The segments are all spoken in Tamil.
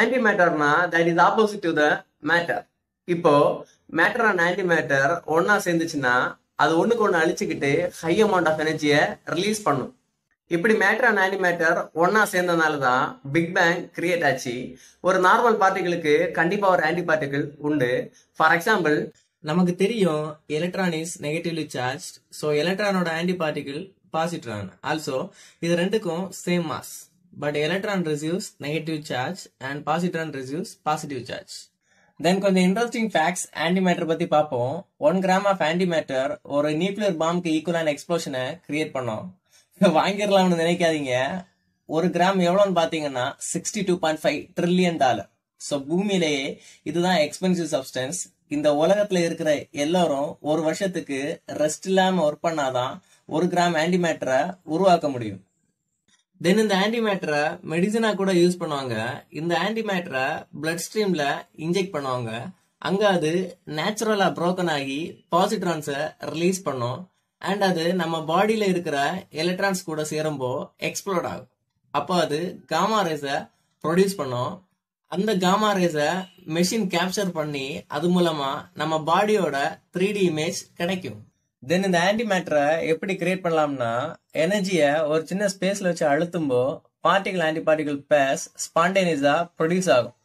ஆன்டி மேட்டர்னா that is opposite to the matter இப்போ மேட்டர் அண்ட் ஆன்டி மேட்டர் ஒன்னா சேர்ந்துச்சுன்னா அது ஒண்ணுக்கு ஒண்ணு அழிச்சுக்கிட்டு ஹை அமௌண்ட் ஆஃப் எனர்ஜியை ரிலீஸ் பண்ணும் இப்படி மேட்டர் அண்ட் ஆன்டி மேட்டர் ஒன்னா சேர்ந்ததுனால தான் பிக் பேங் கிரியேட் ஆச்சு ஒரு நார்மல் பார்ட்டிகளுக்கு கண்டிப்பா ஒரு ஆன்டி பார்ட்டிகள் உண்டு ஃபார் எக்ஸாம்பிள் நமக்கு தெரியும் electron is negatively charge so எலக்ட்ரானோட ஆன்டி பார்ட்டிகள் பாசிட்ரான் ஆல்சோ இது ரெண்டுக்கும் same mass but electron receives negative charge and positron receives positive charge then கொஞ்சம் இன்ட்ரெஸ்டிங் ஃபேக்ட்ஸ் ஆன்டிமேட்டர் பத்தி பார்ப்போம் ஒன் கிராம் ஆஃப் ஆன்டிமேட்டர் ஒரு நியூக்ளியர் பாம்க்கு ஈக்குவலான எக்ஸ்ப்ளோஷனை கிரியேட் பண்ணோம் வாங்கிடலாம்னு நினைக்காதீங்க ஒரு கிராம் எவ்வளோன்னு பார்த்தீங்கன்னா sixty two point five trillion dollar so பூமியிலேயே இதுதான் எக்ஸ்பென்சிவ் சப்ஸ்டன்ஸ் இந்த உலகத்துல இருக்கிற எல்லாரும் ஒரு வருஷத்துக்கு ரெஸ்ட் இல்லாமல் ஒர்க் பண்ணாதான் ஒரு கிராம் ஆன்டிமேட்டரை உருவாக்க முடியும் தென் இந்த ஆன்டி மேட்டரை மெடிசனா கூட யூஸ் பண்ணுவாங்க இந்த ஆன்டி மேட்டரை பிளட் ஸ்ட்ரீம்ல இன்ஜெக்ட் பண்ணுவாங்க அங்க அது நேச்சுரலா புரோக்கன் ஆகி பாசிட்ரான்ஸை ரிலீஸ் பண்ணும் அண்ட் அது நம்ம பாடியில இருக்கிற எலக்ட்ரான்ஸ் கூட சேரும்போ எக்ஸ்ப்ளோர்ட் ஆகும் அப்போ அது காமா ரேஸை ப்ரொடியூஸ் பண்ணும் அந்த காமா ரேஸை மெஷின் கேப்சர் பண்ணி அது மூலமா நம்ம பாடியோட த்ரீ டி இமேஜ் கிடைக்கும் தென் இந்த ஆன்டி மேட்டரை எப்படி கிரியேட் பண்ணலாம்னா எனர்ஜியை ஒரு சின்ன ஸ்பேஸில் வச்சு அழுத்தும்போ பார்ட்டிகல் ஆன்டி பார்ட்டிகல் பேஸ் ஸ்பான்டேனியஸாக ப்ரொடியூஸ் ஆகும்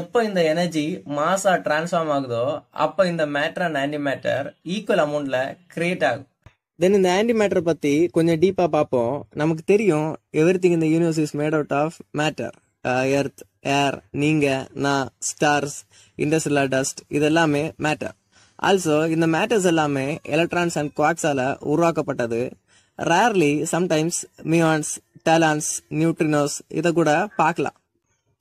எப்போ இந்த எனர்ஜி மாஸாக டிரான்ஸ்ஃபார்ம் ஆகுதோ அப்போ இந்த matter and anti matter equal அமௌண்ட்டில் கிரியேட் ஆகும் தென் இந்த ஆன்டி மேட்டரை பற்றி கொஞ்சம் டீப்பாக பார்ப்போம் நமக்கு தெரியும் எவ்ரி திங் இந்த universe is made out of matter earth air நீங்கள் நான் ஸ்டார்ஸ் இண்டஸ்ட்ரியல் டஸ்ட் இதெல்லாமே மேட்டர் ஆல்சோ இந்த மேட்டர்ஸ் எல்லாமே எலக்ட்ரான்ஸ் அண்ட் குவாக்ஸால உருவாக்கப்பட்டது rarely sometimes muons tauons neutrinos இதை கூட பார்க்கலாம்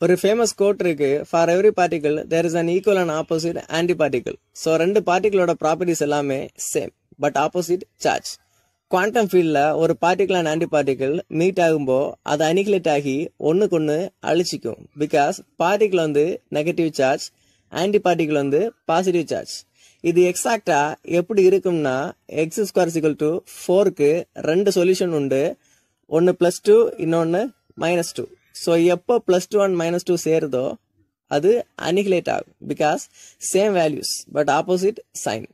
ஒரு ஃபேமஸ் கோட் இருக்கு for every particle there is an equal and opposite anti particle so ரெண்டு பார்ட்டிகளோட ப்ராப்பர்ட்டிஸ் எல்லாமே same but opposite charge quantum ஃபீல்டில் ஒரு particle and anti particle meet ஆகும்போ அதை அனிகுலேட் ஆகி ஒன்றுக்கு ஒன்று அழிச்சிக்கும் பிகாஸ் பார்ட்டிகிள் வந்து நெகட்டிவ் சார்ஜ் ஆன்டி பார்ட்டிகிள் வந்து பாசிட்டிவ் சார்ஜ் இது எக்ஸாக்டா எப்படி இருக்கும்னா எக்ஸ் ஸ்கொயர் சிக்கல் டு ஃபோருக்கு ரெண்டு சொல்யூஷன் உண்டு ஒன்று ப்ளஸ் டூ இன்னொன்று மைனஸ் டூ ஸோ எப்போ plus two and minus two சேருதோ அது அனிகுலேட் ஆகும் because same values but opposite sign